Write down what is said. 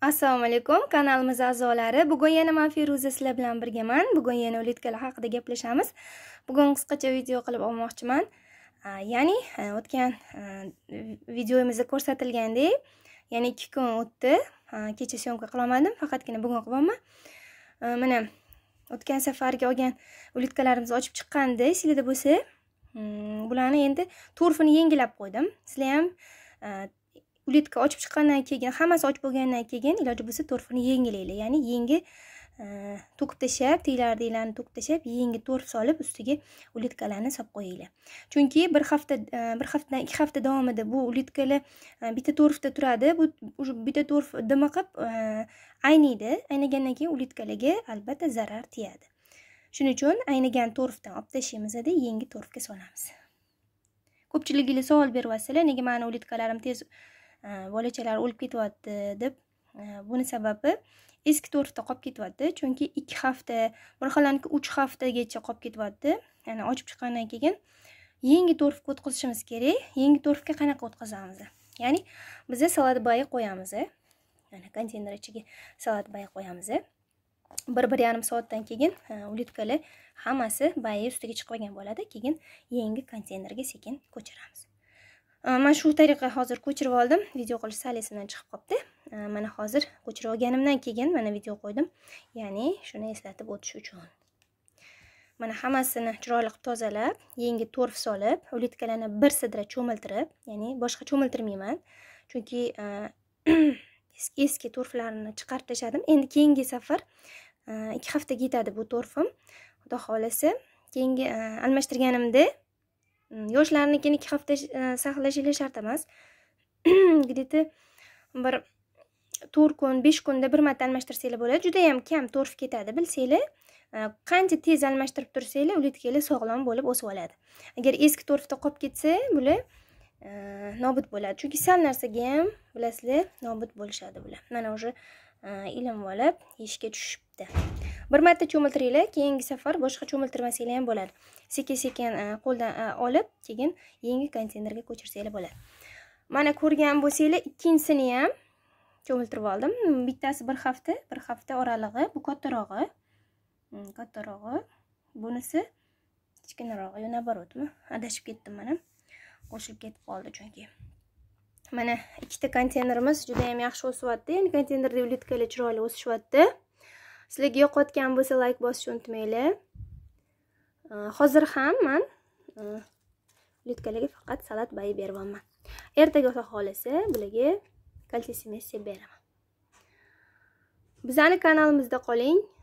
assalomu alaykum kanalimiz a'zolari bugun yana man feruza sizlar bilan birgaman bugun yana ulitkalar haqida gaplashamiz bugun qisqacha video qilib olmoqchiman ya'ni o'tgan videomizda ko'rsatilgandek ya'ni ikki kun o'tdi kecha syomka qilolmadim faqatgina bugun qilyapman mana o'tgan safargi olgan ulitkalarimizni ochib chiqqandi sizlarda bo'lsa hmm, bularni endi turfini yengilab qo'ydim sizlar ham ulitka ochib chiqqandan keyin hammasi och bo'lgandan keyin iloji bo'lsa to'rfini yengilaylik ya'ni yengi e, to'kib tashlab teglardeklarni to'kib tashlab yengi to'rf solib ustiga ulitkalarni solib qo'yinglar chunki bir hafta e, bir haftadan ikki hafta davomida bu ulitkalar e, bitta to'rfda turadi bu bitta to'rf dima qilib ayniydi aynagandan keyin ulitkalarga albatta zarar tiyadi shuning uchun aynigan to'rfdan olib tashlaymizda yangi to'rfga solamiz ko'pchiligingiz savol beryapsizlar nega mani ulitkalarim tez E, bolachalar o'lib ketyapti deb e, buni sababi eski tortda qolib ketyapti chunki ikki hafta bir xillaniki uch haftagacha qolib ketyapti ya'ni ochib chiqqandan keyin yangi torfga o'tkazishimiz kerak yangi torfga qanaqa o'tkazamiz ya'ni biza salat bayi qo'yamiz mana konteyner ichiga salat bayi qo'yamiz bir bir yarim soatdan keyin e, ulitkalar hammasi bayi ustiga chiqib qolgan bo'ladi keyin yangi konteynerga sekin ko'chiramiz Э, mana shu tariqa hozir ko'chirib oldim video qilish sal esimdan chiqib qolibdi э, mana hozir ko'chirib olganimdan keyin mana video qo'ydim ya'ni shuni eslatib o'tish uchun mana hammasini chiroyli qilib tozalab yangi torf solib ulitkalarni bir sidra cho'miltirib ya'ni boshqa cho'miltirmayman chunki e, eski torflarni chiqarib tashladim endi keyingi safar e, ikki haftaga yetadi bu torfim xudo xohlasa keyingi e, almashtirganimda yoshlarnikini ikki hafta e, saqlashingiz shart emas где bir to'rt kun besh kunda bir marta almashtirsanglar bo'ladi judayam kam to'rif ketadi bilsanglar e, qancha tez almashtirib tursanglar ulitkanglar sog'lom bo'lib o'sib oladi agar eski to'rfda qolib ketsa bular e, nobud bo'ladi chunki sal narsaga ham bilasizlar nobud bo'lishadi bular mana уже Э, ilim olib yeyishga tushibdi bir marta cho'miltiringlar keyingi safar boshqa cho'miltirmasanglar ham bo'ladi sekin sekin qo'ldan e, olib keyin yangi konteynerga ko'chirsanglar bo'ladi mana ko'rgan bo'lsanglar ikkinchisini ham cho'miltirib oldim bittasi bir hafta bir hafta oralig'i bu kattarog'i hmm, kattarog'i bunisi kichkinarog'i yana borotmi adashib ketdim mana qo'shilib ketib qoldi chunki mana ikkita konteynerimiz juda ham yaxshi o'syapti ya'ni konteynerda ulitkalar chiroyli o'sishyapti sizlarga yoqayotgan bo'lsa layk bosishni unutmanglar hozir ham man ulitkalarga faqat salat bayi beryapman ertaga xohlasa bularga kalsiy sepib beraman bizani kanalimizda qoling